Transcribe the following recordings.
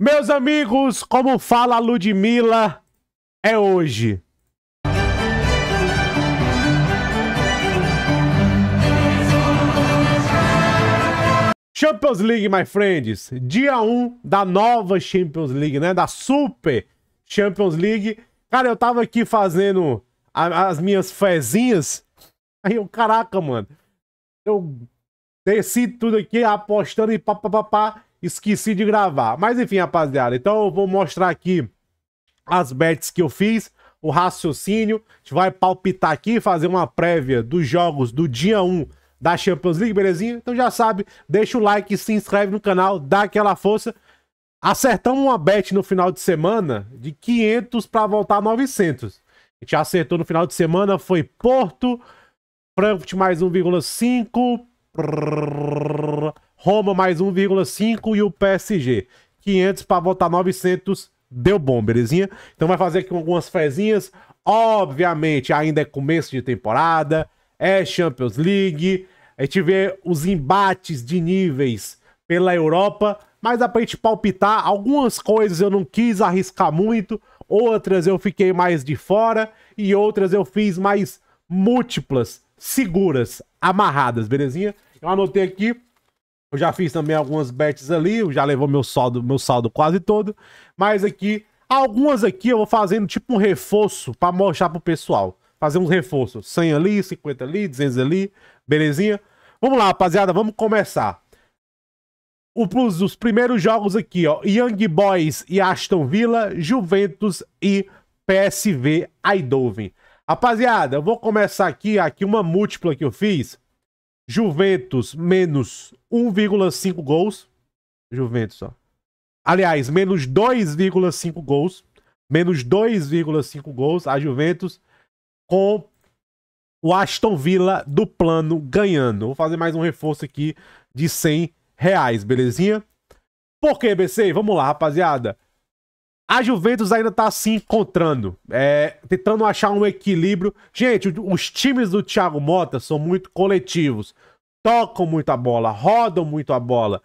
Meus amigos, como fala a Ludmilla, é hoje. Champions League, my friends. Dia 1 da nova Champions League, né? Da Super Champions League. Cara, eu tava aqui fazendo a, as minhas fezinhas. Aí eu, caraca, mano. Eu desci tudo aqui apostando e papapá. pá, pá, pá esqueci de gravar. Mas enfim, rapaziada, então eu vou mostrar aqui as bets que eu fiz, o raciocínio. A gente vai palpitar aqui, fazer uma prévia dos jogos do dia 1 da Champions League, belezinha? Então já sabe, deixa o like, se inscreve no canal, dá aquela força. Acertamos uma bet no final de semana de 500 para voltar a 900. A gente acertou no final de semana, foi Porto, Frankfurt mais 1,5... Roma mais 1,5 e o PSG 500 para votar 900. Deu bom, belezinha? Então vai fazer aqui algumas fezinhas. Obviamente, ainda é começo de temporada, é Champions League. A gente vê os embates de níveis pela Europa, mas dá pra gente palpitar. Algumas coisas eu não quis arriscar muito, outras eu fiquei mais de fora e outras eu fiz mais múltiplas, seguras, amarradas, belezinha? Eu anotei aqui eu já fiz também algumas bets ali, já levou meu saldo, meu saldo quase todo. Mas aqui, algumas aqui eu vou fazendo tipo um reforço para mostrar pro pessoal. Fazer uns reforços, 100 ali, 50 ali, 200 ali, belezinha? Vamos lá, rapaziada, vamos começar. O plus dos primeiros jogos aqui, ó, Young Boys e Aston Villa, Juventus e PSV Eindhoven. Rapaziada, eu vou começar aqui, aqui uma múltipla que eu fiz Juventus, menos 1,5 gols. Juventus, ó. Aliás, menos 2,5 gols. Menos 2,5 gols a Juventus com o Aston Villa do plano ganhando. Vou fazer mais um reforço aqui de 100 reais, belezinha? Por que, BC? Vamos lá, rapaziada. A Juventus ainda está se encontrando, é, tentando achar um equilíbrio. Gente, os times do Thiago Mota são muito coletivos, tocam muito a bola, rodam muito a bola.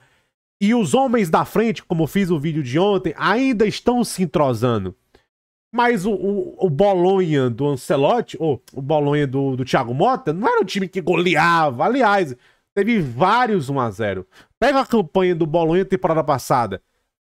E os homens da frente, como fiz o vídeo de ontem, ainda estão se entrosando. Mas o, o, o Bolonha do Ancelotti, ou o Bolonha do, do Thiago Mota, não era um time que goleava. Aliás, teve vários 1x0. Pega a campanha do Bolonha temporada passada.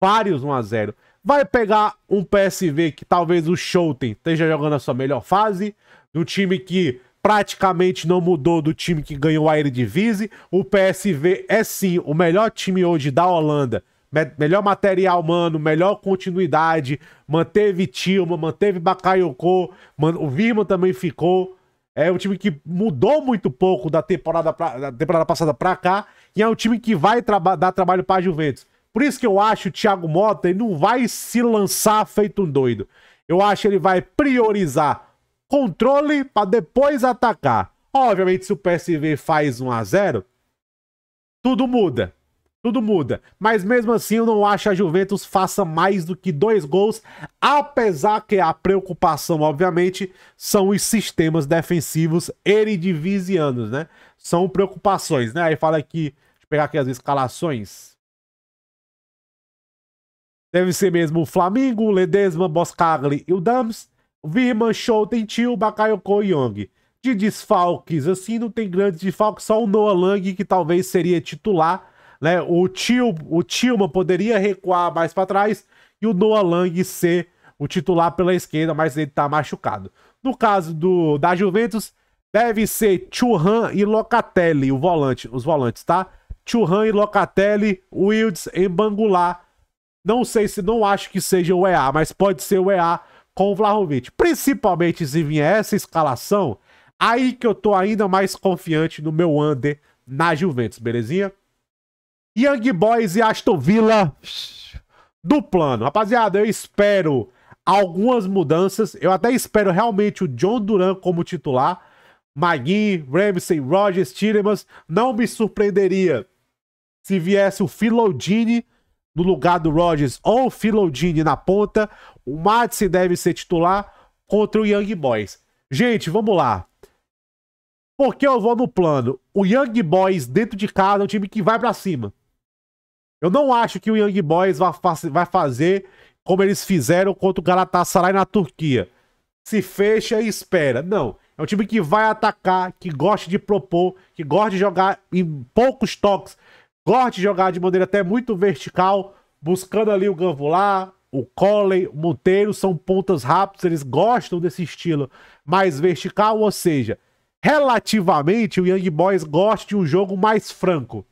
Vários 1x0. Vai pegar um PSV que talvez o Schouten esteja jogando a sua melhor fase, do time que praticamente não mudou do time que ganhou a Eredivisie. O PSV é sim o melhor time hoje da Holanda. Me melhor material humano, melhor continuidade. Manteve Tilma, manteve Bakayoko, man o Virman também ficou. É um time que mudou muito pouco da temporada, pra, da temporada passada para cá. E é um time que vai traba dar trabalho para a Juventus. Por isso que eu acho o Thiago Mota ele não vai se lançar feito um doido. Eu acho que ele vai priorizar controle para depois atacar. Obviamente, se o PSV faz 1 a 0 tudo muda. Tudo muda. Mas mesmo assim, eu não acho a Juventus faça mais do que dois gols, apesar que a preocupação, obviamente, são os sistemas defensivos eridivisianos, né? São preocupações, né? Aí fala aqui, deixa eu pegar aqui as escalações. Deve ser mesmo o Flamengo, Ledesma, Boscagli e o Dams, Virman, tem Tio, Bakayoko e Young. De desfalques, assim, não tem grandes desfalques, só o Noah Lang, que talvez seria titular, né? O Tio, o Tilma poderia recuar mais para trás e o Noah Lang ser o titular pela esquerda, mas ele tá machucado. No caso do da Juventus, deve ser Churran e Locatelli, o volante, os volantes, tá? Churran e Locatelli, Wilds e Bangular não sei se não acho que seja o EA, mas pode ser o EA com o Vlahovic. Principalmente se vier essa escalação, aí que eu tô ainda mais confiante no meu under na Juventus, belezinha? Young Boys e Aston Villa do plano. Rapaziada, eu espero algumas mudanças. Eu até espero realmente o John Duran como titular. Magui, Ramsey, Rogers, Tiremans. Não me surpreenderia se viesse o Filodini no lugar do Rodgers ou o Philodini na ponta. O Matisse deve ser titular contra o Young Boys. Gente, vamos lá. Por que eu vou no plano? O Young Boys dentro de casa é um time que vai para cima. Eu não acho que o Young Boys vai fazer como eles fizeram contra o Galatasaray na Turquia. Se fecha e espera. Não. É um time que vai atacar, que gosta de propor, que gosta de jogar em poucos toques, Gosta de jogar de maneira até muito vertical, buscando ali o Gambular, o Colley, o Monteiro, são pontas rápidas, eles gostam desse estilo mais vertical, ou seja, relativamente o Young Boys gosta de um jogo mais franco.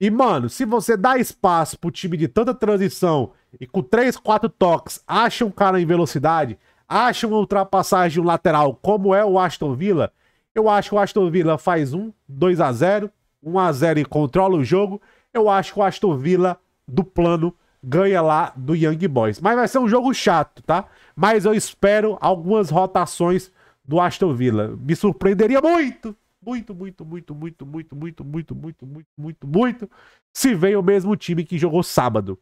E, mano, se você dá espaço pro time de tanta transição e com 3, 4 toques, acha um cara em velocidade, acha uma ultrapassagem lateral, como é o Aston Villa, eu acho que o Aston Villa faz um 2 a 0 1 a 0 e controla o jogo, eu acho que o Aston Villa do plano ganha lá do Young Boys. Mas vai ser um jogo chato, tá? Mas eu espero algumas rotações do Aston Villa. Me surpreenderia muito, muito, muito, muito, muito, muito, muito, muito, muito, muito, muito, muito, se vem o mesmo time que jogou sábado.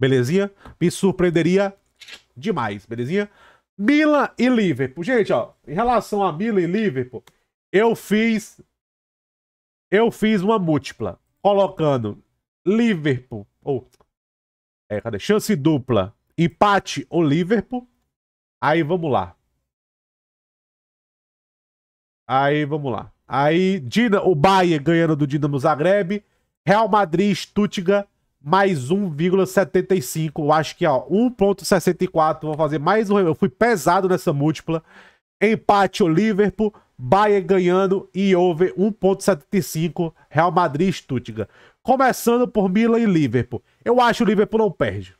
Belezinha? Me surpreenderia demais, belezinha? Milan e Liverpool. Gente, ó, em relação a Milan e Liverpool, eu fiz eu fiz uma múltipla, colocando Liverpool, ou é, cadê? Chance dupla, empate ou Liverpool. Aí vamos lá. Aí vamos lá. Aí Dina, o Bayern ganhando do Dinamo Zagreb, Real Madrid, Stuttgart mais 1,75. acho que ó, 1,64. Vou fazer mais um. Eu fui pesado nessa múltipla. Empate ou Liverpool. Bayern ganhando e over 1.75, Real Madrid e Stuttgart. Começando por Milan e Liverpool. Eu acho o Liverpool não perde.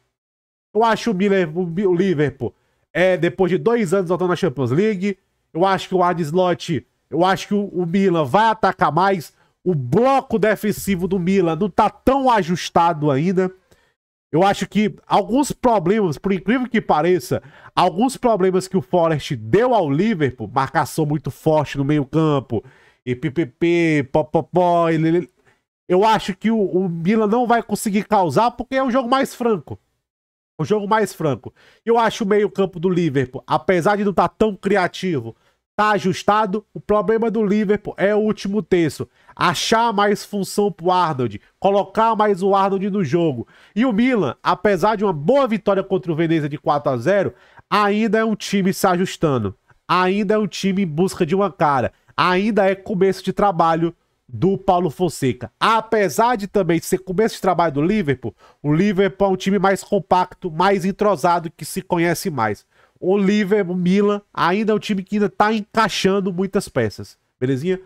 Eu acho o, o Liverpool é, depois de dois anos voltando na Champions League. Eu acho que o Slot, eu acho que o, o Milan vai atacar mais. O bloco defensivo do Milan não tá tão ajustado ainda. Eu acho que alguns problemas, por incrível que pareça, alguns problemas que o Forest deu ao Liverpool, marcação muito forte no meio-campo, e ppp, popopó, eu acho que o, o Milan não vai conseguir causar porque é um jogo mais franco. Um jogo mais franco. Eu acho o meio-campo do Liverpool, apesar de não estar tá tão criativo, tá ajustado. O problema do Liverpool é o último terço. Achar mais função pro Arnold, colocar mais o Arnold no jogo. E o Milan, apesar de uma boa vitória contra o Veneza de 4 a 0, ainda é um time se ajustando. Ainda é um time em busca de uma cara. Ainda é começo de trabalho do Paulo Fonseca. Apesar de também ser começo de trabalho do Liverpool, o Liverpool é um time mais compacto, mais entrosado, que se conhece mais o Liverpool, o Milan, ainda é um time que ainda tá encaixando muitas peças, belezinha?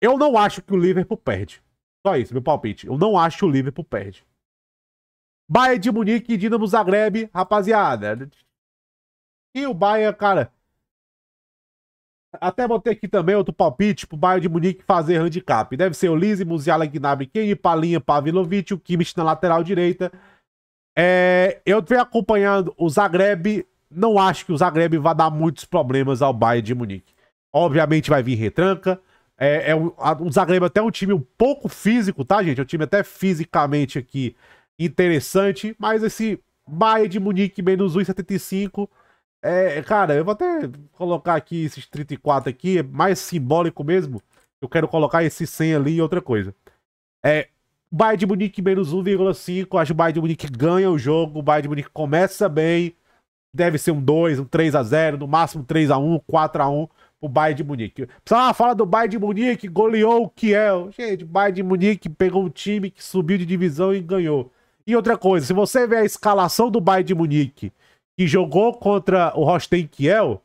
Eu não acho que o Liverpool perde. Só isso, meu palpite. Eu não acho que o Liverpool perde. Bayern de Munique e Dinamo Zagreb, rapaziada. E o Bayern, cara... Até botei aqui também outro palpite pro Bayern de Munique fazer handicap. Deve ser o Lise, Musiala, Gnabry, Kenny, Palinha, Pavlovic, o Kimmich na lateral direita. É, eu venho acompanhando o Zagreb não acho que o Zagreb vá dar muitos problemas ao Bayern de Munique. Obviamente vai vir retranca. É, é um, a, o Zagreb é até é um time um pouco físico, tá, gente? É um time até fisicamente aqui interessante, mas esse Bayern de Munique menos 1,75. É, cara, eu vou até colocar aqui esses 34 aqui, é mais simbólico mesmo. Eu quero colocar esse 100 ali e outra coisa. É, Bayern de Munique menos 1,5. Acho que o Bayern de Munique ganha o jogo. O Bayern de Munique começa bem deve ser um 2, um 3 a 0 no máximo 3 a 1 4 a 1 o Bayern de Munique. Precisava falar do Bayern de Munique, goleou o Kiel. Gente, o Bayern de Munique pegou um time que subiu de divisão e ganhou. E outra coisa, se você ver a escalação do Bayern de Munique, que jogou contra o Rosten Kiel,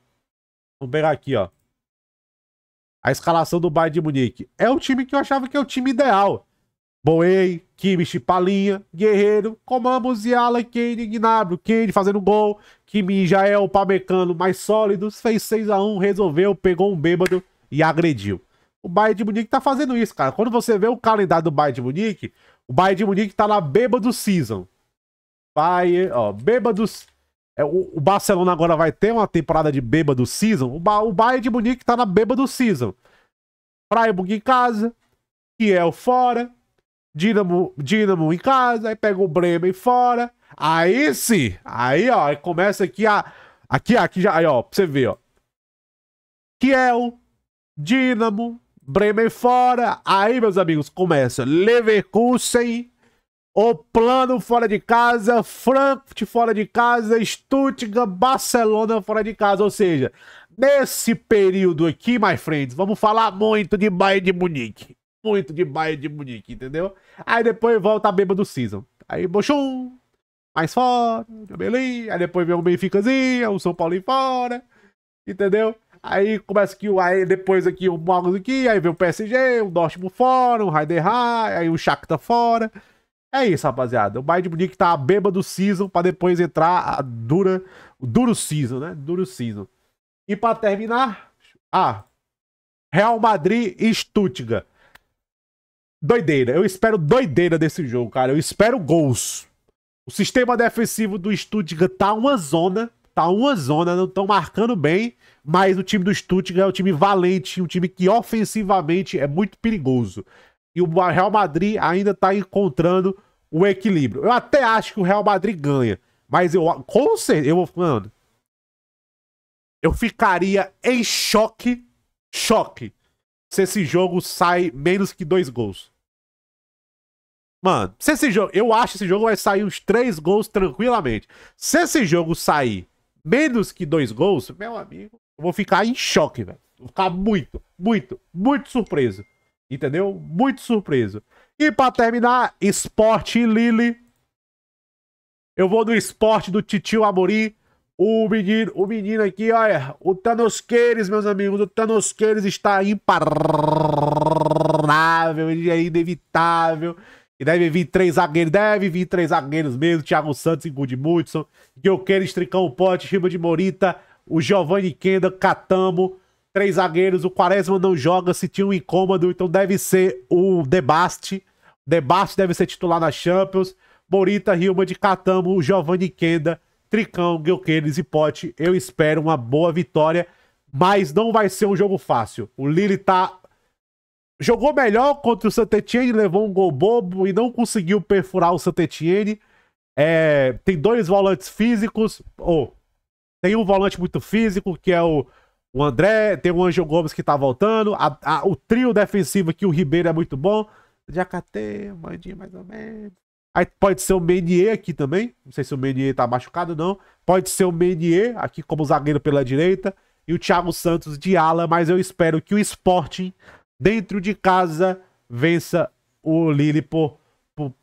vamos pegar aqui, ó. A escalação do Bayern de Munique. É o time que eu achava que é o time ideal. Boei, Kimish Palinha, Guerreiro, Comamos e Alan Kane, Gnabry, Kane fazendo gol, Kimi já é o Pamecano mais sólidos, fez 6 a 1 resolveu, pegou um bêbado e agrediu. O Bayern de Munique tá fazendo isso, cara. Quando você vê o calendário do Bayern de Munique, o Bayern de Munique tá na bêbado season. Bayern, ó, bêbados... É, o, o, Barcelona agora vai ter uma temporada de bêbado season. O, ba, o Bayern de Munique tá na bêbado season. Freiburg em casa, Kiel fora, Dinamo, Dinamo em casa, aí pega o Bremen fora. Aí sim, aí ó, começa aqui a. Aqui, aqui já, aí ó, pra você ver, ó. Kiel, Dinamo, Bremen fora. Aí, meus amigos, começa Leverkusen, o plano fora de casa, Frankfurt fora de casa, Stuttgart, Barcelona fora de casa. Ou seja, nesse período aqui, my friends, vamos falar muito de Bayern de Munique muito de Bayern de Munique, entendeu? Aí depois volta a bêbado do season. Aí Bochum, mais fora, Berlim, aí depois vem o Benficazinha, o São Paulo em fora, entendeu? Aí começa o aí depois aqui o Mogos aqui, aí vem o PSG, o Dortmund fora, o Heidenheim, aí o Shakhtar fora. É isso, rapaziada. O Bayern de Munique tá a bêbado do season pra depois entrar a dura, o duro season, né? Duro season. E pra terminar, ah, Real Madrid e Stuttgart doideira. Eu espero doideira desse jogo, cara. Eu espero gols. O sistema defensivo do Stuttgart tá uma zona. Tá uma zona, não estão marcando bem. Mas o time do Stuttgart é um time valente, um time que ofensivamente é muito perigoso. E o Real Madrid ainda tá encontrando o equilíbrio. Eu até acho que o Real Madrid ganha. Mas eu, com certeza, eu, falando, eu ficaria em choque, choque, se esse jogo sai menos que dois gols. Mano, se esse jogo. Eu acho que esse jogo vai sair uns três gols tranquilamente. Se esse jogo sair menos que dois gols, meu amigo, eu vou ficar em choque, velho. Vou ficar muito, muito, muito surpreso. Entendeu? Muito surpreso. E para terminar, Sport Lille. Eu vou no esporte do Titio Amorim. O menino, o menino aqui, olha, o Tanosqueires, meus amigos, o Tanosqueires está imparável, ele é inevitável. E deve vir três zagueiros, deve vir três zagueiros mesmo, Thiago Santos e Gudmundson, Guilherme Tricão Pote, Rima de Morita, o Giovanni Kenda, Catamo, três zagueiros, o Quaresma não joga, se tinha um incômodo, então deve ser o Debaste, Debaste deve ser titular na Champions, Morita, Rilma de Catamo, o Giovanni Kenda, Tricão, Guilherme e Pote, eu espero uma boa vitória, mas não vai ser um jogo fácil. O Lille tá jogou melhor contra o saint levou um gol bobo e não conseguiu perfurar o saint É, tem dois volantes físicos, ou tem um volante muito físico, que é o, o André, tem o Anjo Gomes que tá voltando, a, a, o trio defensivo aqui o Ribeiro é muito bom. Jacate, Mandinho mais ou menos. Aí pode ser o Menier aqui também. Não sei se o Menier tá machucado ou não. Pode ser o Menier aqui como zagueiro pela direita. E o Thiago Santos de ala. Mas eu espero que o Sporting, dentro de casa, vença o Lille por, por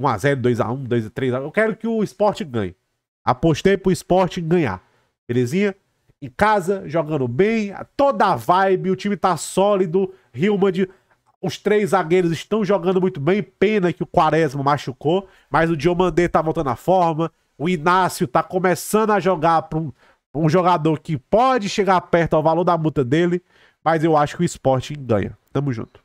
1x0, 2x1, 2x3. Eu quero que o Sporting ganhe. Apostei pro Sporting ganhar. Belezinha? Em casa, jogando bem, toda a vibe, o time tá sólido. Rio de os três zagueiros estão jogando muito bem. Pena que o Quaresma machucou, mas o Diomandê tá voltando à forma. O Inácio tá começando a jogar para um, um, jogador que pode chegar perto ao valor da multa dele, mas eu acho que o esporte ganha. Tamo junto.